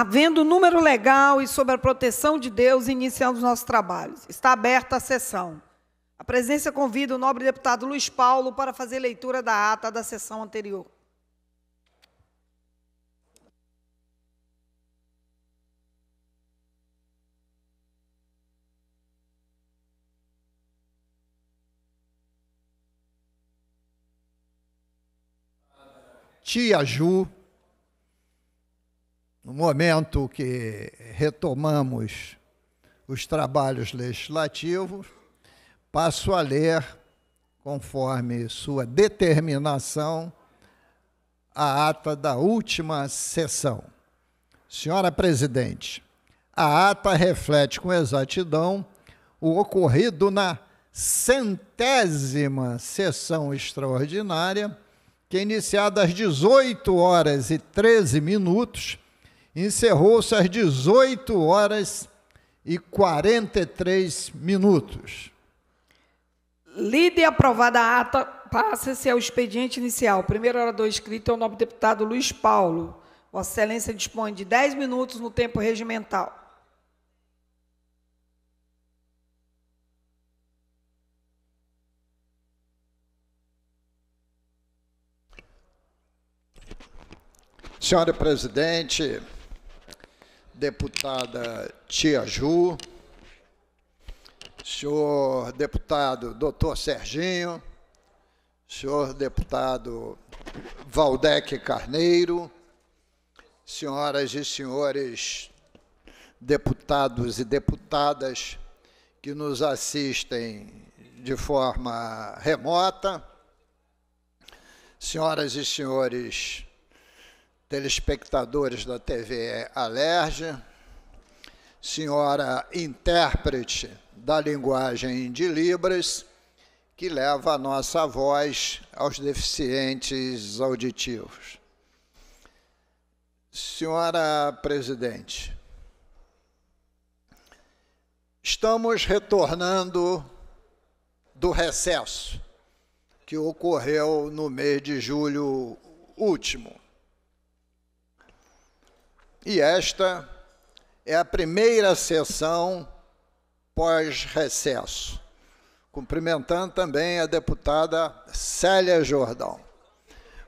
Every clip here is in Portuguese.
havendo número legal e sob a proteção de Deus, iniciamos nossos trabalhos. Está aberta a sessão. A presença convida o nobre deputado Luiz Paulo para fazer leitura da ata da sessão anterior. Tia Ju, no momento que retomamos os trabalhos legislativos, passo a ler, conforme sua determinação, a ata da última sessão. Senhora Presidente, a ata reflete com exatidão o ocorrido na centésima sessão extraordinária, que iniciada às 18 horas e 13 minutos, encerrou-se às 18 horas e 43 minutos. Lida e aprovada a ata, passa-se ao expediente inicial. Primeiro orador escrito é o nobre deputado Luiz Paulo. Vossa Excelência dispõe de 10 minutos no tempo regimental. Senhora Presidente, deputada Tia Ju, senhor deputado doutor Serginho, senhor deputado Valdec Carneiro, senhoras e senhores deputados e deputadas que nos assistem de forma remota, senhoras e senhores telespectadores da TV Alerge, senhora intérprete da linguagem de Libras, que leva a nossa voz aos deficientes auditivos. Senhora presidente, estamos retornando do recesso que ocorreu no mês de julho último e esta é a primeira sessão pós-recesso. Cumprimentando também a deputada Célia Jordão.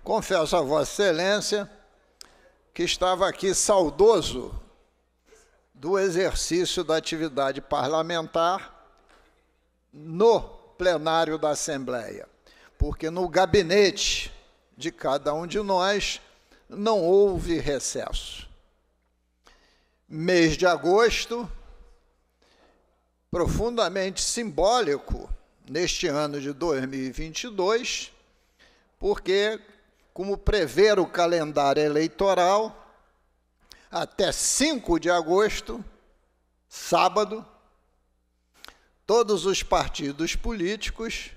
Confesso a Vossa Excelência que estava aqui saudoso do exercício da atividade parlamentar no plenário da Assembleia, porque no gabinete de cada um de nós não houve recesso mês de agosto, profundamente simbólico neste ano de 2022, porque, como prever o calendário eleitoral, até 5 de agosto, sábado, todos os partidos políticos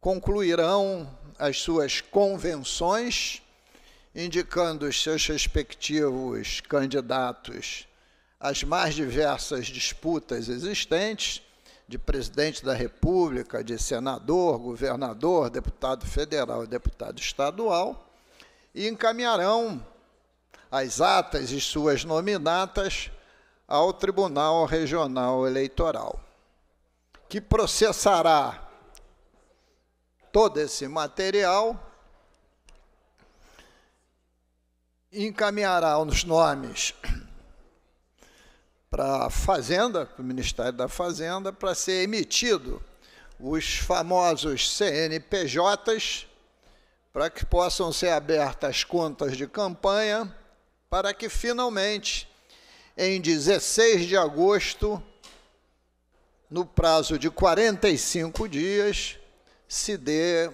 concluirão as suas convenções indicando os seus respectivos candidatos às mais diversas disputas existentes de presidente da República, de senador, governador, deputado federal e deputado estadual, e encaminharão as atas e suas nominatas ao Tribunal Regional Eleitoral, que processará todo esse material encaminhará os nomes para a Fazenda, para o Ministério da Fazenda, para ser emitido os famosos CNPJs, para que possam ser abertas contas de campanha, para que finalmente, em 16 de agosto, no prazo de 45 dias, se dê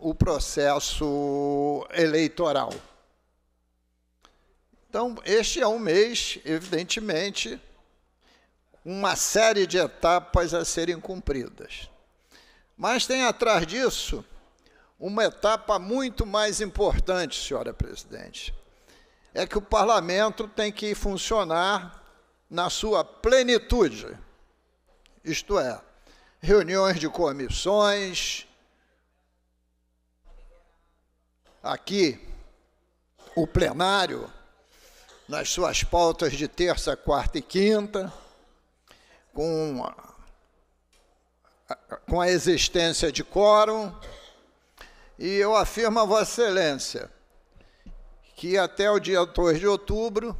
o processo eleitoral. Então, este é um mês, evidentemente, uma série de etapas a serem cumpridas. Mas tem atrás disso uma etapa muito mais importante, senhora presidente. É que o parlamento tem que funcionar na sua plenitude. Isto é, reuniões de comissões. Aqui, o plenário nas suas pautas de terça, quarta e quinta, com a, com a existência de quórum, e eu afirmo a Vossa Excelência que até o dia 2 de outubro,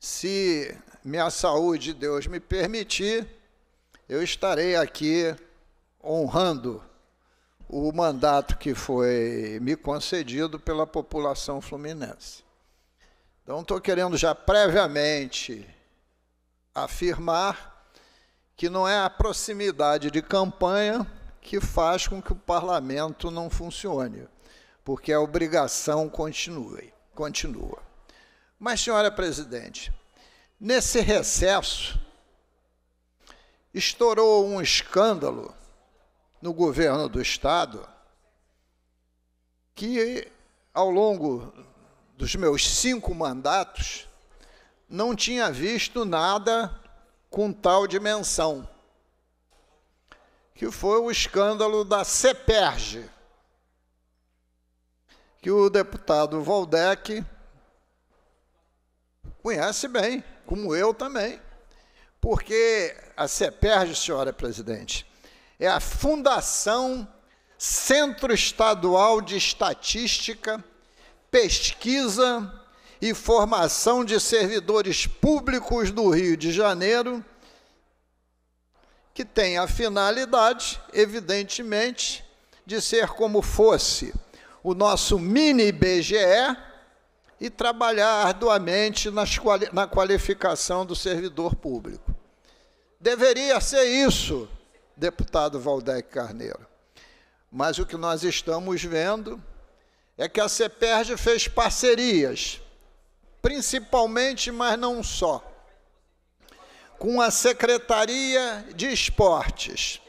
se minha saúde, Deus me permitir, eu estarei aqui honrando o mandato que foi me concedido pela população fluminense. Então, estou querendo já previamente afirmar que não é a proximidade de campanha que faz com que o parlamento não funcione, porque a obrigação continue, continua. Mas, senhora presidente, nesse recesso estourou um escândalo no governo do estado que ao longo dos meus cinco mandatos, não tinha visto nada com tal dimensão, que foi o escândalo da CPERGE, que o deputado Valdec conhece bem, como eu também, porque a CPERGE, senhora presidente, é a Fundação Centro Estadual de Estatística pesquisa e formação de servidores públicos do Rio de Janeiro, que tem a finalidade, evidentemente, de ser como fosse o nosso mini BGE e trabalhar arduamente nas, na qualificação do servidor público. Deveria ser isso, deputado Valdec Carneiro. Mas o que nós estamos vendo é que a CEPERJ fez parcerias, principalmente, mas não só, com a Secretaria de Esportes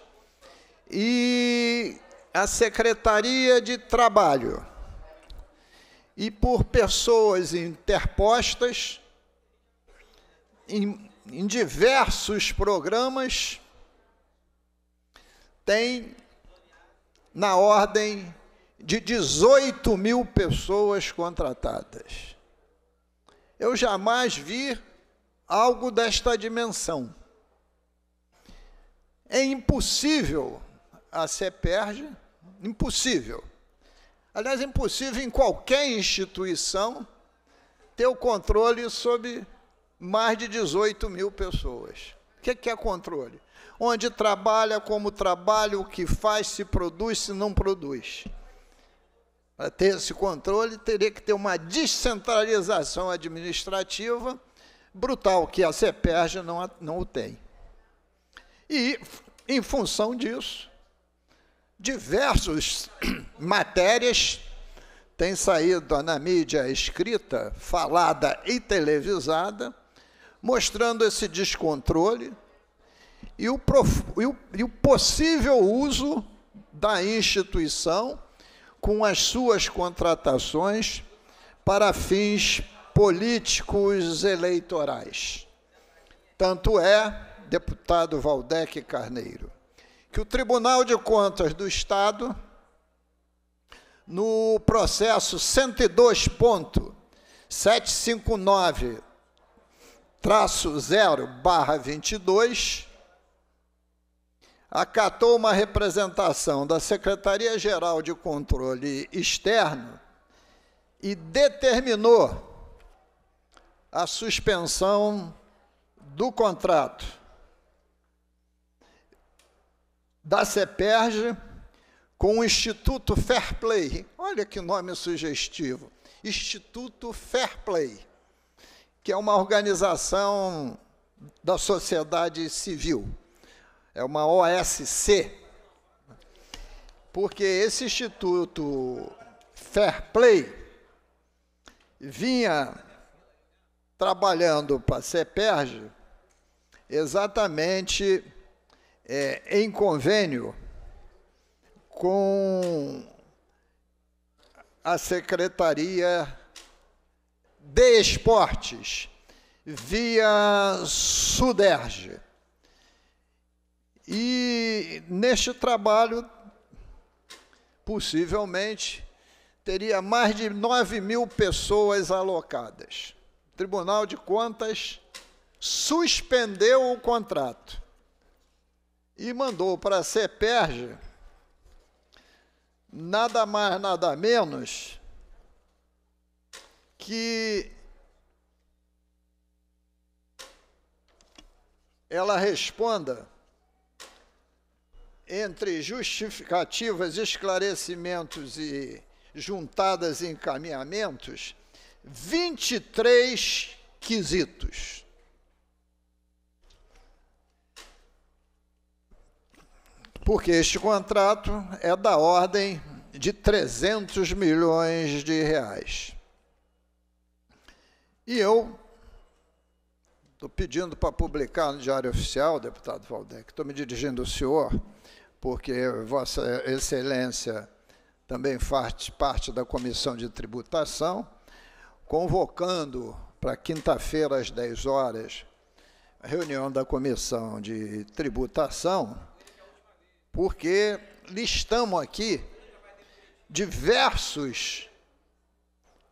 e a Secretaria de Trabalho. E por pessoas interpostas, em, em diversos programas, tem na ordem de 18 mil pessoas contratadas. Eu jamais vi algo desta dimensão. É impossível a CEPERJ, impossível. Aliás, é impossível em qualquer instituição ter o controle sobre mais de 18 mil pessoas. O é que é controle? Onde trabalha, como trabalha, o que faz, se produz, se não produz. Para ter esse controle, teria que ter uma descentralização administrativa brutal, que a CEPERJ não, não o tem. E, em função disso, diversas matérias têm saído na mídia escrita, falada e televisada, mostrando esse descontrole e o, prof... e o, possível uso da instituição com as suas contratações para fins políticos eleitorais. Tanto é, deputado Valdec Carneiro, que o Tribunal de Contas do Estado, no processo 102.759-0-22, acatou uma representação da Secretaria-Geral de Controle Externo e determinou a suspensão do contrato da CEPERJ com o Instituto Fair Play. Olha que nome sugestivo. Instituto Fair Play, que é uma organização da sociedade civil é uma OSC, porque esse Instituto Fair Play vinha trabalhando para a CEPERJ exatamente é, em convênio com a Secretaria de Esportes via SUDERJ. E neste trabalho, possivelmente, teria mais de 9 mil pessoas alocadas. O Tribunal de Contas suspendeu o contrato e mandou para a CEPERJ nada mais, nada menos que ela responda entre justificativas, esclarecimentos e juntadas e encaminhamentos, 23 quesitos. Porque este contrato é da ordem de 300 milhões de reais. E eu estou pedindo para publicar no Diário Oficial, deputado Valdec, estou me dirigindo ao senhor porque Vossa Excelência também faz parte da Comissão de Tributação, convocando para quinta-feira às 10 horas a reunião da Comissão de Tributação, porque listamos aqui diversos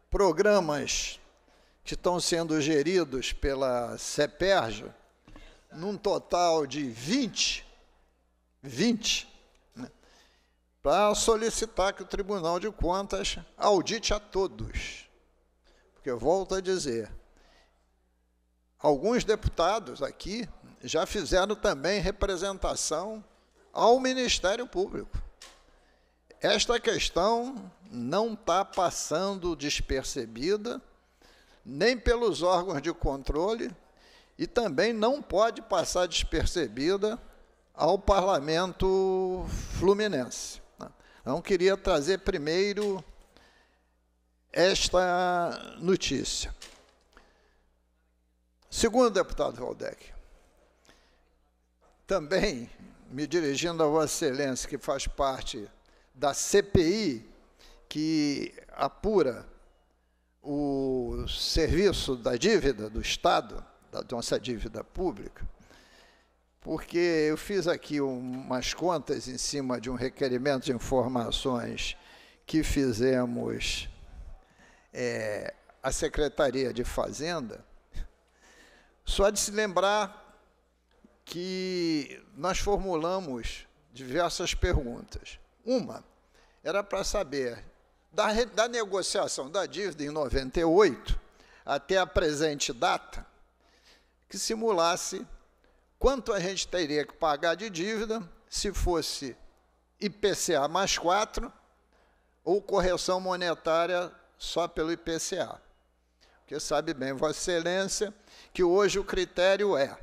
programas que estão sendo geridos pela CEPERJ, num total de 20 20, né, para solicitar que o Tribunal de Contas audite a todos. Porque, eu volto a dizer, alguns deputados aqui já fizeram também representação ao Ministério Público. Esta questão não está passando despercebida, nem pelos órgãos de controle, e também não pode passar despercebida ao parlamento fluminense. Né? Então, queria trazer primeiro esta notícia. Segundo deputado Valdec, também me dirigindo a Vossa Excelência, que faz parte da CPI, que apura o serviço da dívida do Estado, da nossa dívida pública, porque eu fiz aqui umas contas em cima de um requerimento de informações que fizemos é, à Secretaria de Fazenda, só de se lembrar que nós formulamos diversas perguntas. Uma era para saber da, da negociação da dívida em 98 até a presente data, que simulasse Quanto a gente teria que pagar de dívida se fosse IPCA mais 4 ou correção monetária só pelo IPCA? Porque sabe bem, Vossa Excelência, que hoje o critério é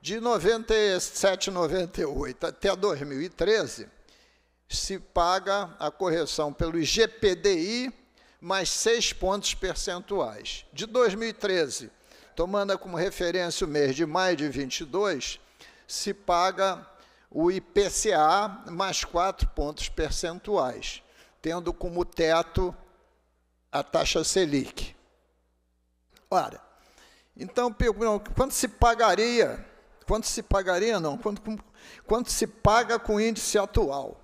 de 97, 98 até 2013 se paga a correção pelo IGPDI mais 6 pontos percentuais. De 2013 Tomando como referência o mês de maio de 22, se paga o IPCA mais 4 pontos percentuais, tendo como teto a taxa Selic. Ora, então, quanto se pagaria? Quanto se pagaria, não, quanto, quanto se paga com o índice atual?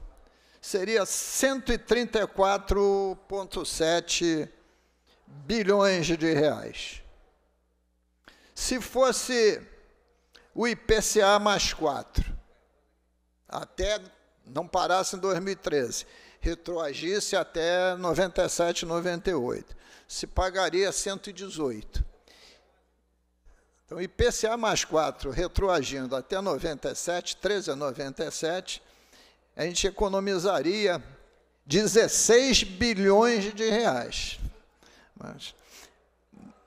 Seria 134,7 bilhões de reais. Se fosse o IPCA mais 4, até não parasse em 2013, retroagisse até 97, 98, se pagaria 118. Então, IPCA mais 4 retroagindo até 97, 13 a 97, a gente economizaria 16 bilhões de reais. Mas,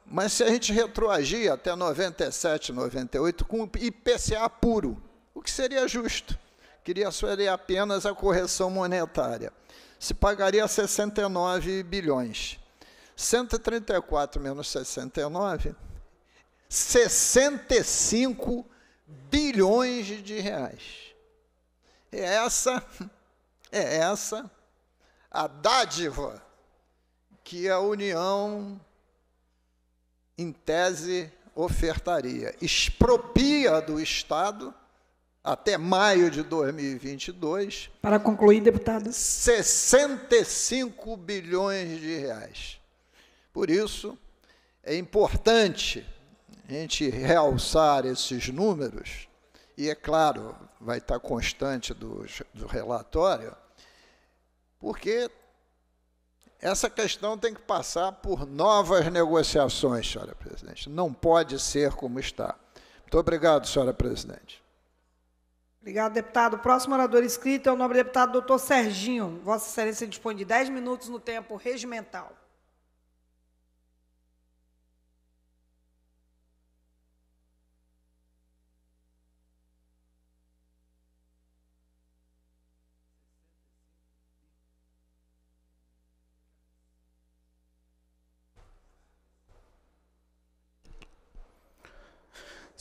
mas se a gente retroagir até 97, 98, com IPCA puro, o que seria justo? Queria sugerir apenas a correção monetária. Se pagaria 69 bilhões. 134 menos 69, 65 bilhões de reais. É essa, é essa a dádiva que a União em tese, ofertaria. Expropria do Estado, até maio de 2022. Para concluir, deputado. 65 bilhões de reais. Por isso, é importante a gente realçar esses números, e é claro, vai estar constante do, do relatório, porque essa questão tem que passar por novas negociações, senhora presidente. Não pode ser como está. Muito obrigado, senhora presidente. Obrigado, deputado. O próximo orador inscrito é o nobre deputado doutor Serginho. Vossa Excelência dispõe de 10 minutos no tempo regimental.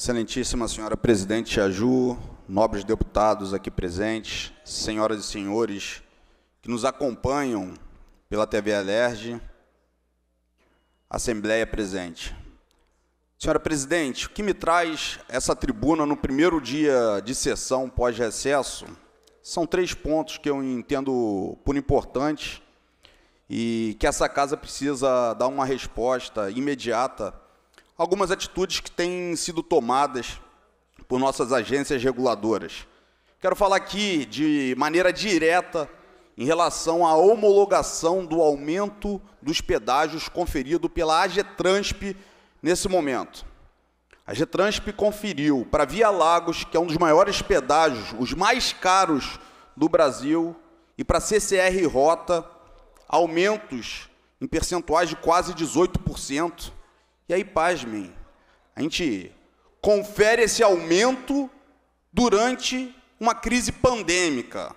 Excelentíssima senhora presidente Aju, nobres deputados aqui presentes, senhoras e senhores que nos acompanham pela TV Alerj, Assembleia presente. Senhora presidente, o que me traz essa tribuna no primeiro dia de sessão pós-recesso são três pontos que eu entendo por importantes e que essa casa precisa dar uma resposta imediata algumas atitudes que têm sido tomadas por nossas agências reguladoras. Quero falar aqui de maneira direta em relação à homologação do aumento dos pedágios conferido pela Transp nesse momento. A Transp conferiu para Via Lagos, que é um dos maiores pedágios, os mais caros do Brasil, e para CCR Rota, aumentos em percentuais de quase 18%. E aí, pasmem, a gente confere esse aumento durante uma crise pandêmica.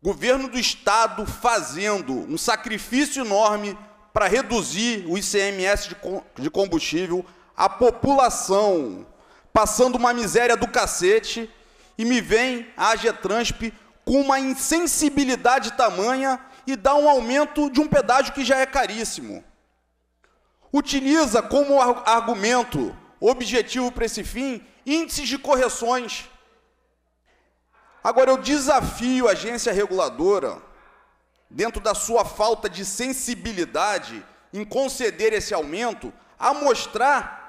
Governo do Estado fazendo um sacrifício enorme para reduzir o ICMS de combustível, a população passando uma miséria do cacete, e me vem a Agetransp com uma insensibilidade tamanha e dá um aumento de um pedágio que já é caríssimo utiliza como argumento objetivo para esse fim índices de correções. Agora, eu desafio a agência reguladora, dentro da sua falta de sensibilidade em conceder esse aumento, a mostrar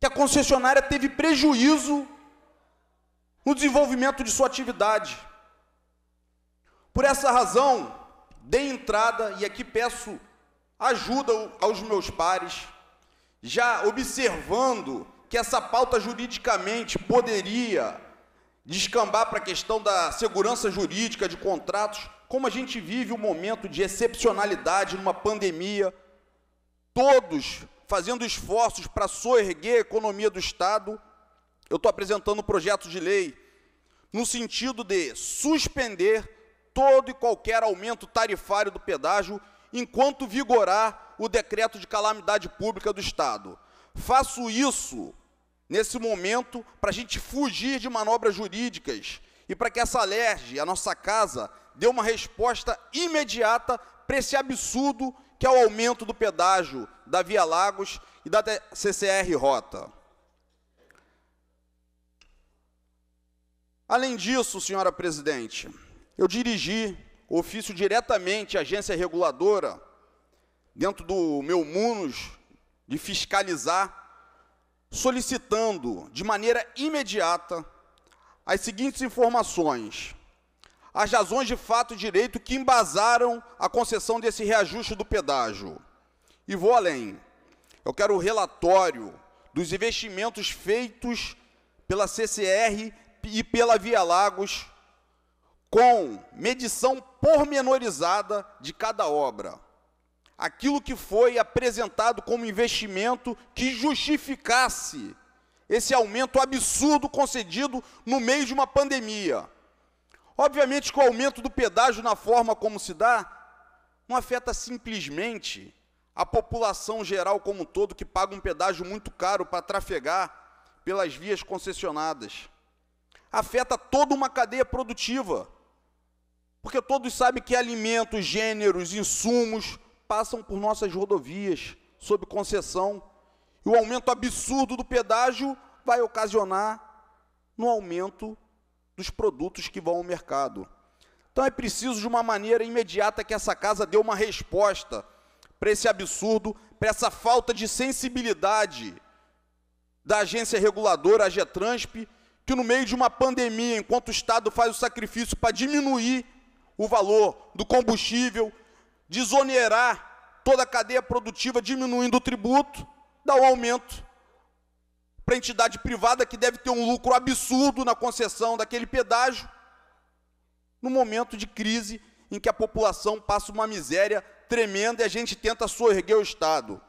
que a concessionária teve prejuízo no desenvolvimento de sua atividade. Por essa razão, dei entrada, e aqui peço ajuda aos meus pares, já observando que essa pauta juridicamente poderia descambar para a questão da segurança jurídica de contratos, como a gente vive um momento de excepcionalidade numa pandemia, todos fazendo esforços para soerguer a economia do Estado, eu estou apresentando um projeto de lei no sentido de suspender todo e qualquer aumento tarifário do pedágio enquanto vigorar o decreto de calamidade pública do Estado. Faço isso nesse momento para a gente fugir de manobras jurídicas e para que essa alerge, a nossa casa, dê uma resposta imediata para esse absurdo que é o aumento do pedágio da Via Lagos e da CCR Rota. Além disso, senhora presidente, eu dirigi ofício diretamente à agência reguladora, dentro do meu munus, de fiscalizar, solicitando de maneira imediata as seguintes informações: as razões de fato e direito que embasaram a concessão desse reajuste do pedágio. E vou além. Eu quero o relatório dos investimentos feitos pela CCR e pela Via Lagos com medição pormenorizada de cada obra. Aquilo que foi apresentado como investimento que justificasse esse aumento absurdo concedido no meio de uma pandemia. Obviamente que o aumento do pedágio na forma como se dá não afeta simplesmente a população geral como um todo que paga um pedágio muito caro para trafegar pelas vias concessionadas. Afeta toda uma cadeia produtiva porque todos sabem que alimentos, gêneros, insumos passam por nossas rodovias sob concessão. E o aumento absurdo do pedágio vai ocasionar no aumento dos produtos que vão ao mercado. Então é preciso, de uma maneira imediata, que essa casa dê uma resposta para esse absurdo, para essa falta de sensibilidade da agência reguladora, a Getransp, que no meio de uma pandemia, enquanto o Estado faz o sacrifício para diminuir o valor do combustível, desonerar toda a cadeia produtiva, diminuindo o tributo, dá um aumento para a entidade privada que deve ter um lucro absurdo na concessão daquele pedágio, no momento de crise em que a população passa uma miséria tremenda e a gente tenta soerguer o Estado.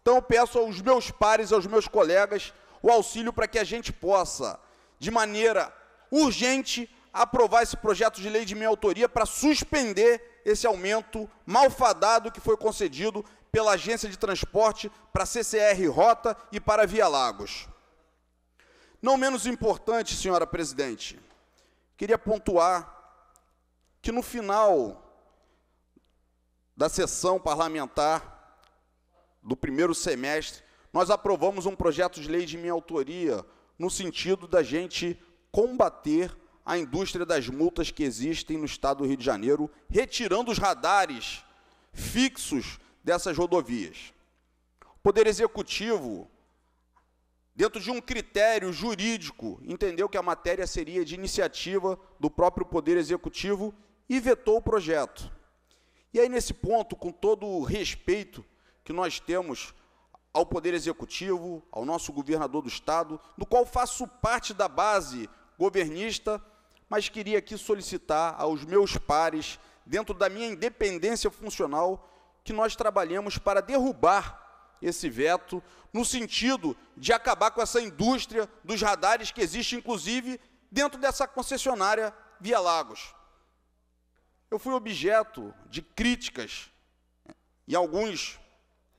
Então eu peço aos meus pares, aos meus colegas, o auxílio para que a gente possa, de maneira urgente, aprovar esse projeto de lei de minha autoria para suspender esse aumento malfadado que foi concedido pela Agência de Transporte para CCR Rota e para Via Lagos. Não menos importante, senhora presidente, queria pontuar que no final da sessão parlamentar do primeiro semestre, nós aprovamos um projeto de lei de minha autoria no sentido da gente combater a indústria das multas que existem no estado do Rio de Janeiro, retirando os radares fixos dessas rodovias. O Poder Executivo, dentro de um critério jurídico, entendeu que a matéria seria de iniciativa do próprio Poder Executivo e vetou o projeto. E aí, nesse ponto, com todo o respeito que nós temos ao Poder Executivo, ao nosso governador do Estado, do qual faço parte da base governista mas queria aqui solicitar aos meus pares, dentro da minha independência funcional, que nós trabalhemos para derrubar esse veto, no sentido de acabar com essa indústria dos radares que existe, inclusive, dentro dessa concessionária Via Lagos. Eu fui objeto de críticas em alguns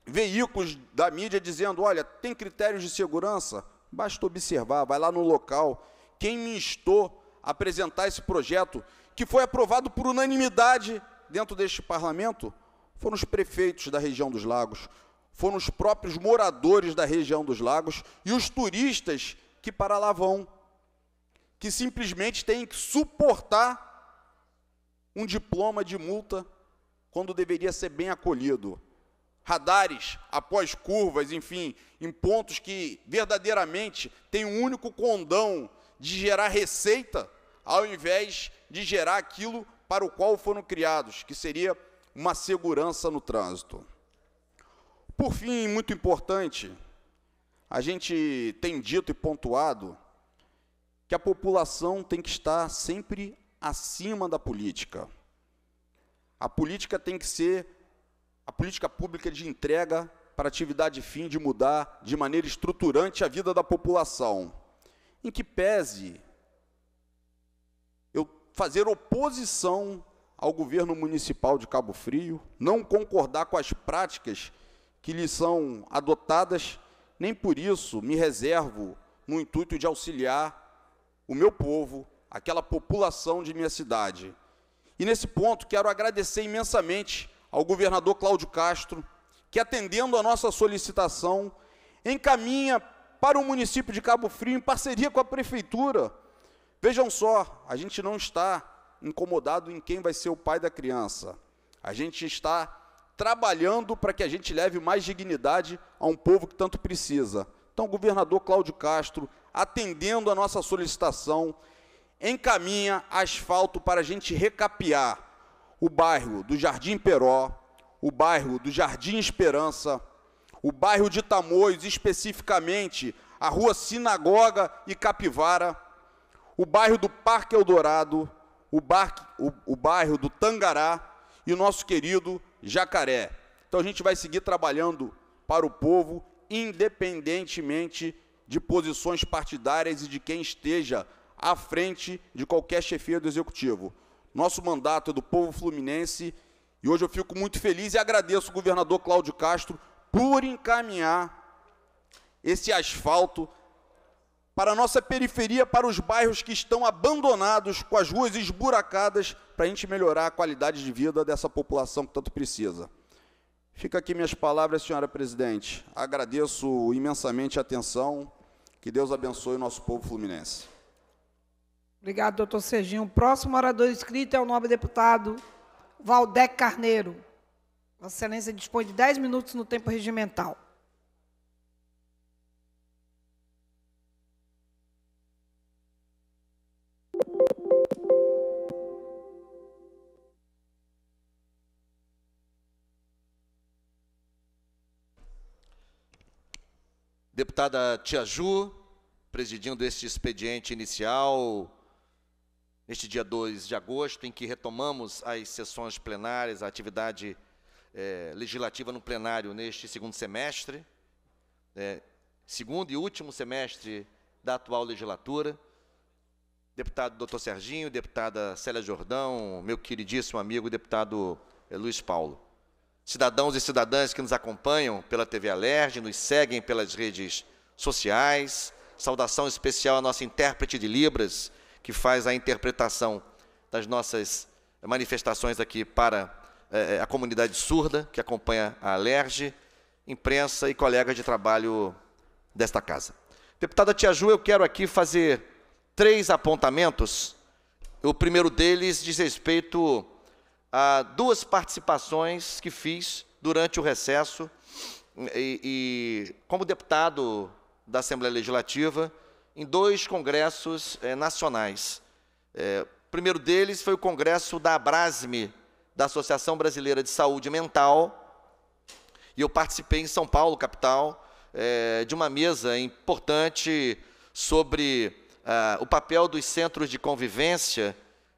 veículos da mídia dizendo: olha, tem critérios de segurança? Basta observar, vai lá no local. Quem me instou apresentar esse projeto, que foi aprovado por unanimidade dentro deste parlamento, foram os prefeitos da região dos lagos, foram os próprios moradores da região dos lagos e os turistas que para lá vão, que simplesmente têm que suportar um diploma de multa quando deveria ser bem acolhido. Radares após curvas, enfim, em pontos que verdadeiramente têm um único condão de gerar receita, ao invés de gerar aquilo para o qual foram criados, que seria uma segurança no trânsito. Por fim, muito importante, a gente tem dito e pontuado que a população tem que estar sempre acima da política. A política tem que ser a política pública de entrega para atividade fim de mudar de maneira estruturante a vida da população, em que pese fazer oposição ao governo municipal de Cabo Frio, não concordar com as práticas que lhe são adotadas, nem por isso me reservo no intuito de auxiliar o meu povo, aquela população de minha cidade. E nesse ponto quero agradecer imensamente ao governador Cláudio Castro, que atendendo a nossa solicitação, encaminha para o município de Cabo Frio, em parceria com a prefeitura, Vejam só, a gente não está incomodado em quem vai ser o pai da criança. A gente está trabalhando para que a gente leve mais dignidade a um povo que tanto precisa. Então, o governador Cláudio Castro, atendendo a nossa solicitação, encaminha asfalto para a gente recapear o bairro do Jardim Peró, o bairro do Jardim Esperança, o bairro de Tamoios, especificamente a rua Sinagoga e Capivara o bairro do Parque Eldorado, o, bar, o, o bairro do Tangará e o nosso querido Jacaré. Então a gente vai seguir trabalhando para o povo, independentemente de posições partidárias e de quem esteja à frente de qualquer chefia do executivo. Nosso mandato é do povo fluminense e hoje eu fico muito feliz e agradeço o governador Cláudio Castro por encaminhar esse asfalto, para a nossa periferia, para os bairros que estão abandonados, com as ruas esburacadas, para a gente melhorar a qualidade de vida dessa população que tanto precisa. Fica aqui minhas palavras, senhora presidente. Agradeço imensamente a atenção. Que Deus abençoe o nosso povo fluminense. Obrigado, doutor Serginho. O próximo orador inscrito é o nobre deputado Valdec Carneiro. Vossa Excelência dispõe de 10 minutos no tempo regimental. Deputada Tia Ju, presidindo este expediente inicial, neste dia 2 de agosto, em que retomamos as sessões plenárias, a atividade é, legislativa no plenário neste segundo semestre, é, segundo e último semestre da atual legislatura. Deputado doutor Serginho, deputada Célia Jordão, meu queridíssimo amigo deputado é, Luiz Paulo cidadãos e cidadãs que nos acompanham pela TV Alerj, nos seguem pelas redes sociais. Saudação especial à nossa intérprete de Libras, que faz a interpretação das nossas eh, manifestações aqui para eh, eh, a comunidade surda que acompanha a Alerj, imprensa e colegas de trabalho desta casa. Deputada Tia Ju, eu quero aqui fazer três apontamentos. O primeiro deles diz respeito a duas participações que fiz durante o recesso e, e como deputado da Assembleia Legislativa em dois congressos eh, nacionais. o eh, primeiro deles foi o congresso da Abrasme, da Associação Brasileira de Saúde Mental, e eu participei em São Paulo, capital, eh, de uma mesa importante sobre ah, o papel dos centros de convivência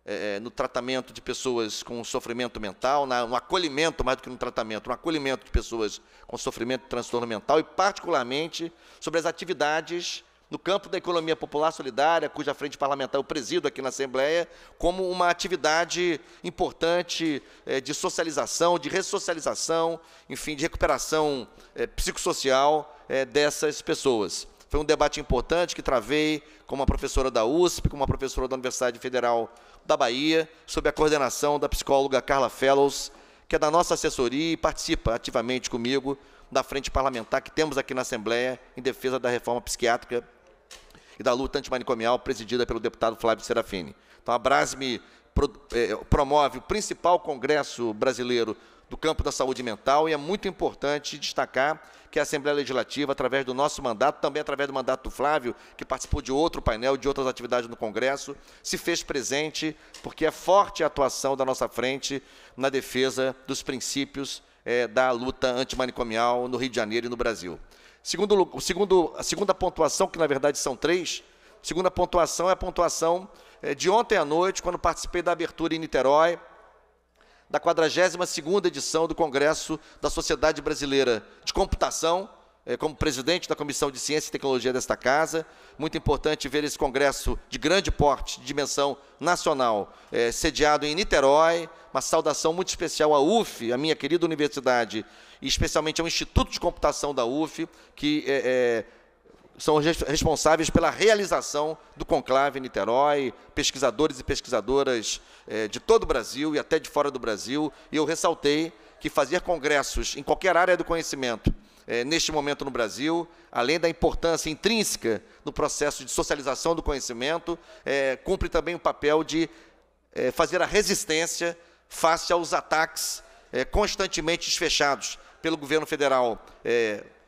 é, é, no tratamento de pessoas com sofrimento mental, na, no acolhimento mais do que no tratamento, no acolhimento de pessoas com sofrimento de transtorno mental e, particularmente, sobre as atividades no campo da economia popular solidária, cuja frente parlamentar eu presido aqui na Assembleia, como uma atividade importante é, de socialização, de ressocialização, enfim, de recuperação é, psicossocial é, dessas pessoas. Foi um debate importante que travei com uma professora da USP, com uma professora da Universidade Federal da Bahia, sob a coordenação da psicóloga Carla Fellows, que é da nossa assessoria e participa ativamente comigo da frente parlamentar que temos aqui na Assembleia em defesa da reforma psiquiátrica e da luta antimanicomial presidida pelo deputado Flávio Serafini. Então, a Brasme eh, promove o principal congresso brasileiro do campo da saúde mental e é muito importante destacar que a Assembleia Legislativa, através do nosso mandato, também através do mandato do Flávio, que participou de outro painel, de outras atividades no Congresso, se fez presente, porque é forte a atuação da nossa frente na defesa dos princípios é, da luta antimanicomial no Rio de Janeiro e no Brasil. Segundo, segundo, a segunda pontuação, que na verdade são três, segunda pontuação é a pontuação é, de ontem à noite, quando participei da abertura em Niterói, da 42ª edição do Congresso da Sociedade Brasileira de Computação, eh, como presidente da Comissão de Ciência e Tecnologia desta casa. Muito importante ver esse congresso de grande porte, de dimensão nacional, é, sediado em Niterói. Uma saudação muito especial à UF, a minha querida universidade, e especialmente ao Instituto de Computação da UF, que é, é são responsáveis pela realização do Conclave em Niterói, pesquisadores e pesquisadoras eh, de todo o Brasil e até de fora do Brasil. E eu ressaltei que fazer congressos em qualquer área do conhecimento, eh, neste momento no Brasil, além da importância intrínseca no processo de socialização do conhecimento, eh, cumpre também o papel de fazer a resistência face aos ataques constantemente desfechados pelo governo federal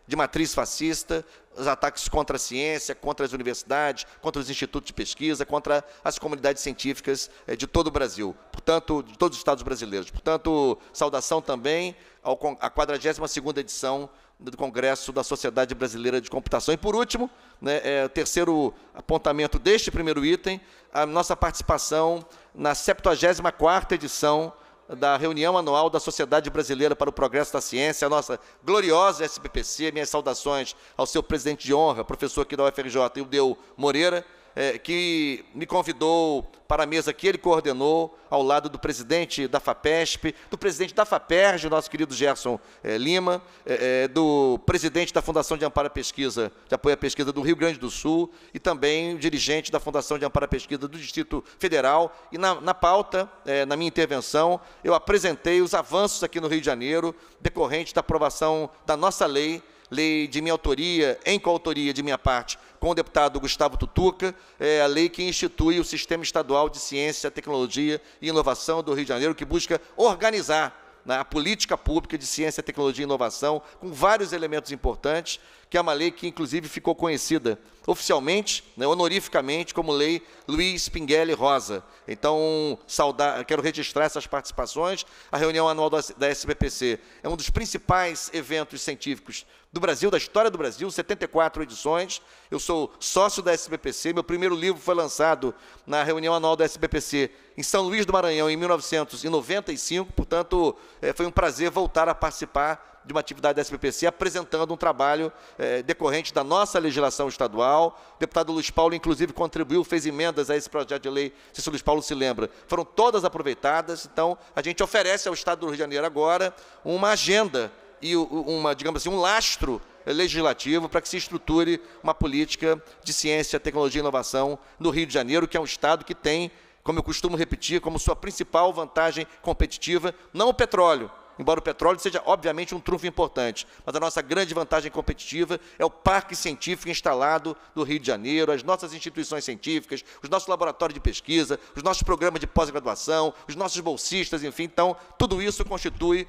de matriz fascista, os ataques contra a ciência, contra as universidades, contra os institutos de pesquisa, contra as comunidades científicas eh, de todo o Brasil, portanto, de todos os estados brasileiros. Portanto, saudação também à 42ª edição do Congresso da Sociedade Brasileira de Computação. E, por último, né, é, o terceiro apontamento deste primeiro item, a nossa participação na 74ª edição da reunião anual da Sociedade Brasileira para o Progresso da Ciência, a nossa gloriosa SBPC. Minhas saudações ao seu presidente de honra, professor aqui da UFRJ, Ildeu Moreira é, que me convidou para a mesa que ele coordenou, ao lado do presidente da FAPESP, do presidente da FAPERJ, nosso querido Gerson é, Lima, é, é, do presidente da Fundação de Amparo à Pesquisa, de Apoio à Pesquisa do Rio Grande do Sul, e também dirigente da Fundação de Amparo à Pesquisa do Distrito Federal. E na, na pauta, é, na minha intervenção, eu apresentei os avanços aqui no Rio de Janeiro, decorrente da aprovação da nossa lei, lei de minha autoria, em coautoria de minha parte, com o deputado Gustavo Tutuca, é a lei que institui o Sistema Estadual de Ciência, Tecnologia e Inovação do Rio de Janeiro, que busca organizar né, a política pública de ciência, tecnologia e inovação, com vários elementos importantes, que é uma lei que inclusive ficou conhecida oficialmente, né, honorificamente, como Lei Luiz Pinguelli Rosa. Então, saudar, quero registrar essas participações. A reunião anual da, da SBPC é um dos principais eventos científicos do Brasil, da história do Brasil, 74 edições. Eu sou sócio da SBPC. Meu primeiro livro foi lançado na reunião anual da SBPC em São Luís do Maranhão, em 1995. Portanto, é, foi um prazer voltar a participar de uma atividade da SPPC, apresentando um trabalho eh, decorrente da nossa legislação estadual. O deputado Luiz Paulo, inclusive, contribuiu, fez emendas a esse projeto de lei, se o Luiz Paulo se lembra. Foram todas aproveitadas, então a gente oferece ao Estado do Rio de Janeiro agora uma agenda e uma, digamos assim, um lastro legislativo para que se estruture uma política de ciência, tecnologia e inovação no Rio de Janeiro, que é um Estado que tem, como eu costumo repetir, como sua principal vantagem competitiva, não o petróleo, embora o petróleo seja, obviamente, um trunfo importante. Mas a nossa grande vantagem competitiva é o parque científico instalado no Rio de Janeiro, as nossas instituições científicas, os nossos laboratórios de pesquisa, os nossos programas de pós-graduação, os nossos bolsistas, enfim. Então, tudo isso constitui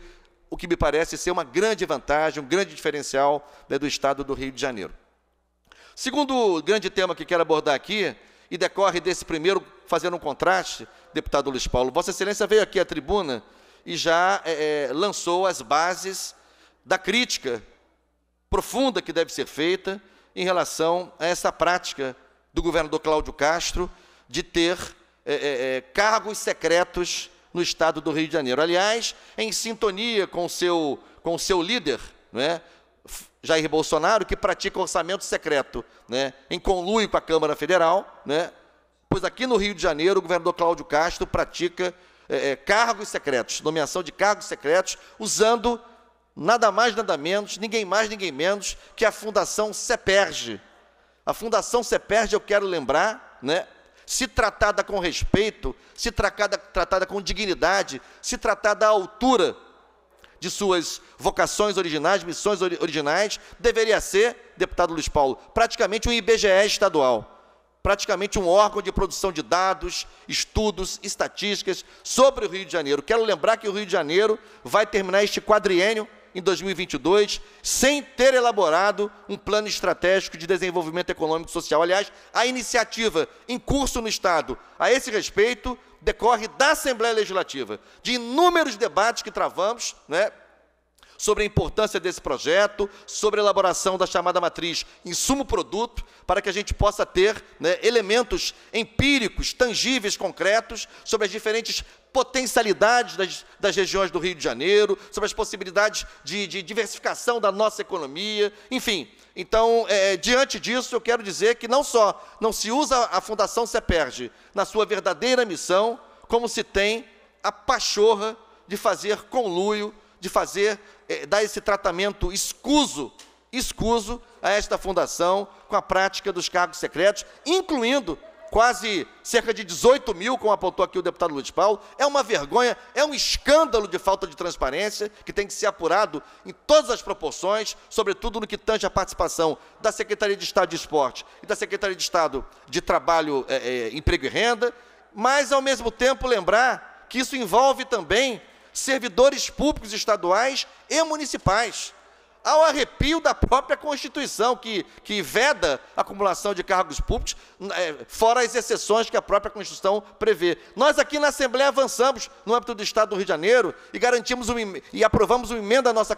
o que me parece ser uma grande vantagem, um grande diferencial né, do Estado do Rio de Janeiro. Segundo grande tema que quero abordar aqui, e decorre desse primeiro, fazendo um contraste, deputado Luiz Paulo, Vossa Excelência veio aqui à tribuna e já é, é, lançou as bases da crítica profunda que deve ser feita em relação a essa prática do governador Cláudio Castro de ter é, é, é cargos secretos no estado do Rio de Janeiro. Aliás, em sintonia com seu, com seu líder, né, Jair Bolsonaro, que pratica orçamento secreto, né, em conluio com a Câmara Federal, né, pois aqui no Rio de Janeiro o governador Cláudio Castro pratica é, é, cargos secretos, nomeação de cargos secretos, usando nada mais, nada menos, ninguém mais, ninguém menos que a Fundação CEPERG. A Fundação CEPERG, eu quero lembrar, né, se tratada com respeito, se tratada, tratada com dignidade, se tratada à altura de suas vocações originais, missões originais, deveria ser, deputado Luiz Paulo, praticamente um IBGE estadual praticamente um órgão de produção de dados, estudos, estatísticas sobre o Rio de Janeiro. Quero lembrar que o Rio de Janeiro vai terminar este quadriênio em 2022 sem ter elaborado um plano estratégico de desenvolvimento econômico e social. Aliás, a iniciativa em curso no Estado a esse respeito decorre da Assembleia Legislativa, de inúmeros debates que travamos, né, sobre a importância desse projeto, sobre a elaboração da chamada matriz insumo-produto, para que a gente possa ter né, elementos empíricos, tangíveis, concretos, sobre as diferentes potencialidades das, das, regiões do Rio de Janeiro, sobre as possibilidades de, de diversificação da nossa economia, enfim. Então, é, diante disso, eu quero dizer que não só não se usa a Fundação CEPERG na sua verdadeira missão, como se tem a pachorra de fazer conluio de fazer, é, dar esse tratamento escuso, escuso a esta fundação com a prática dos cargos secretos, incluindo quase cerca de 18 mil, como apontou aqui o deputado Luiz Paulo, é uma vergonha, é um escândalo de falta de transparência que tem que ser apurado em todas as proporções, sobretudo no que tange à participação da Secretaria de Estado de Esporte e da Secretaria de Estado de Trabalho, é, é, Emprego e Renda, mas, ao mesmo tempo, lembrar que isso envolve também servidores públicos estaduais e municipais, ao arrepio da própria Constituição, que, que veda a acumulação de cargos públicos, é, fora as exceções que a própria Constituição prevê. Nós aqui na Assembleia avançamos no âmbito do Estado do Rio de Janeiro e garantimos um, e aprovamos uma emenda à nossa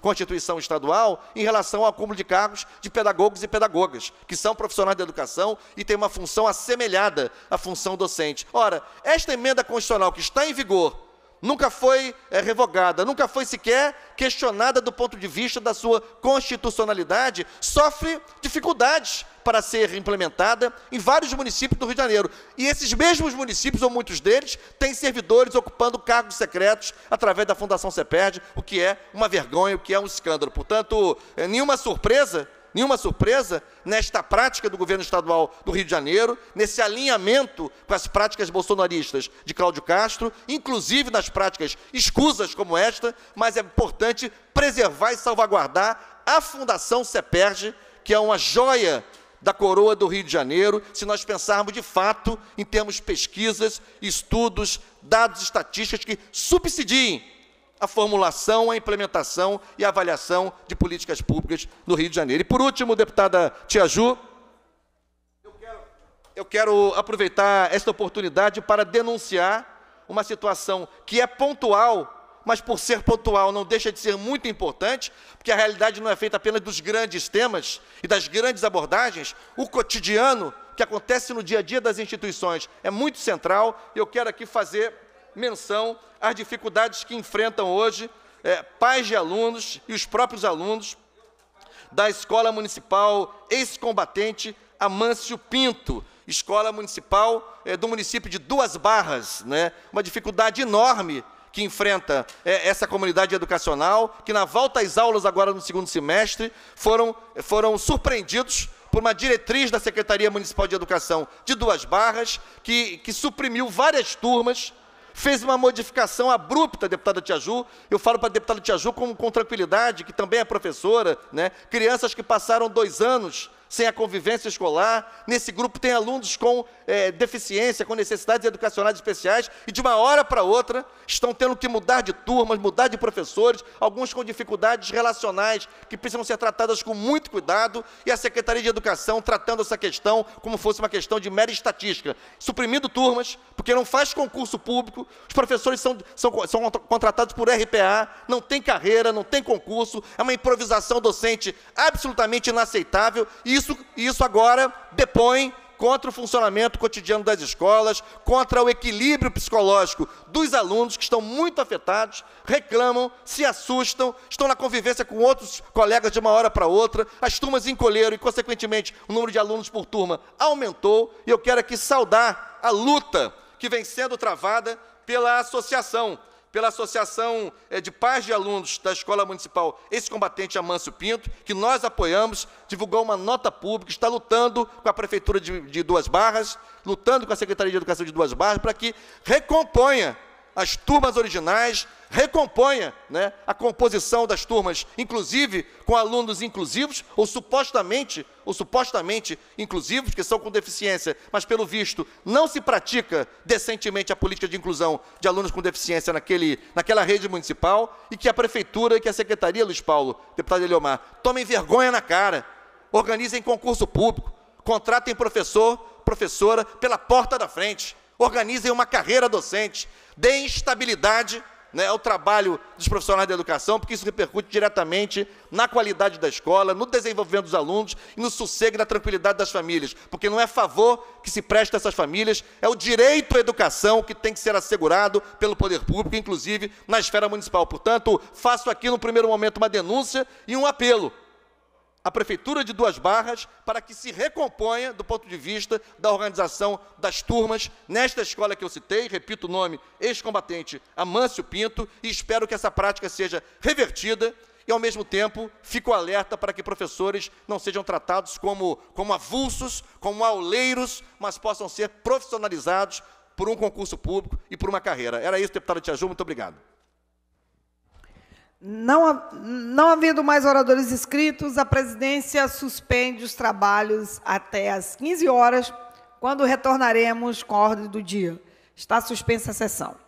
Constituição Estadual em relação ao acúmulo de cargos de pedagogos e pedagogas, que são profissionais da educação e têm uma função assemelhada à função docente. Ora, esta emenda constitucional que está em vigor nunca foi é, revogada, nunca foi sequer questionada do ponto de vista da sua constitucionalidade, sofre dificuldades para ser implementada em vários municípios do Rio de Janeiro. E esses mesmos municípios, ou muitos deles, têm servidores ocupando cargos secretos através da Fundação CEPERD, o que é uma vergonha, o que é um escândalo. Portanto, é nenhuma surpresa nenhuma surpresa nesta prática do governo estadual do Rio de Janeiro, nesse alinhamento com as práticas bolsonaristas de Cláudio Castro, inclusive nas práticas escusas como esta, mas é importante preservar e salvaguardar a Fundação CEPERJ, que é uma joia da coroa do Rio de Janeiro, se nós pensarmos de fato em termos de pesquisas, estudos, dados estatísticas que subsidiem a formulação, a implementação e a avaliação de políticas públicas no Rio de Janeiro. E, por último, deputada Tia Ju, eu quero, eu quero aproveitar esta oportunidade para denunciar uma situação que é pontual mas por ser pontual não deixa de ser muito importante, porque a realidade não é feita apenas dos grandes temas e das grandes abordagens, o cotidiano que acontece no dia a dia das instituições é muito central. Eu quero aqui fazer menção às dificuldades que enfrentam hoje é, pais de alunos e os próprios alunos da Escola Municipal Ex-Combatente Amâncio Pinto, Escola Municipal é, do município de Duas Barras. Né? Uma dificuldade enorme que enfrenta é, essa comunidade educacional, que na volta às aulas agora no segundo semestre, foram, foram surpreendidos por uma diretriz da Secretaria Municipal de Educação de Duas Barras, que, que suprimiu várias turmas fez uma modificação abrupta, deputada Tia Ju. Eu falo para a deputada Tia Ju com, com tranquilidade, que também é professora, né? crianças que passaram dois anos sem a convivência escolar. Nesse grupo tem alunos com é, deficiência, com necessidades educacionais especiais, e de uma hora para outra estão tendo que mudar de turmas, mudar de professores, alguns com dificuldades relacionais que precisam ser tratadas com muito cuidado, e a Secretaria de Educação tratando essa questão como fosse uma questão de mera estatística, suprimindo turmas, porque não faz concurso público, os professores são, são, são contratados por RPA, não tem carreira, não tem concurso, é uma improvisação docente absolutamente inaceitável, e isso, isso agora depõe contra o funcionamento cotidiano das escolas, contra o equilíbrio psicológico dos alunos, que estão muito afetados, reclamam, se assustam, estão na convivência com outros colegas de uma hora para outra, as turmas encolheram e, consequentemente, o número de alunos por turma aumentou. E eu quero aqui saudar a luta que vem sendo travada pela associação pela Associação eh, de Pais de Alunos da Escola Municipal, esse combatente Amâncio Pinto, que nós apoiamos, divulgou uma nota pública, está lutando com a Prefeitura de, de Duas Barras, lutando com a Secretaria de Educação de Duas Barras, para que recomponha as turmas originais, recomponha né, a composição das turmas, inclusive com alunos inclusivos, ou supostamente, ou supostamente inclusivos, que são com deficiência, mas pelo visto não se pratica decentemente a política de inclusão de alunos com deficiência naquele, naquela rede municipal, e que a prefeitura e que a Secretaria, Luiz Paulo, deputado Eliomar, tomem vergonha na cara, organizem concurso público, contratem professor, professora pela porta da frente organizem uma carreira docente, deem estabilidade né, ao trabalho dos profissionais da educação, porque isso repercute diretamente na qualidade da escola, no desenvolvimento dos alunos e no sossego e na tranquilidade das famílias, porque não é favor que se presta a essas famílias, é o direito à educação que tem que ser assegurado pelo poder público, inclusive na esfera municipal. Portanto, faço aqui no primeiro momento uma denúncia e um apelo a Prefeitura de Duas Barras para que se recomponha do ponto de vista da organização das turmas nesta escola que eu citei, repito o nome, ex-combatente Amâncio Pinto, e espero que essa prática seja revertida e, ao mesmo tempo, fico alerta para que professores não sejam tratados como, como avulsos, como auleiros, mas possam ser profissionalizados por um concurso público e por uma carreira. Era isso, deputado Tiaju, muito obrigado. Não, não havendo mais oradores inscritos, a presidência suspende os trabalhos até às 15 horas, quando retornaremos com a ordem do dia. Está suspensa a sessão.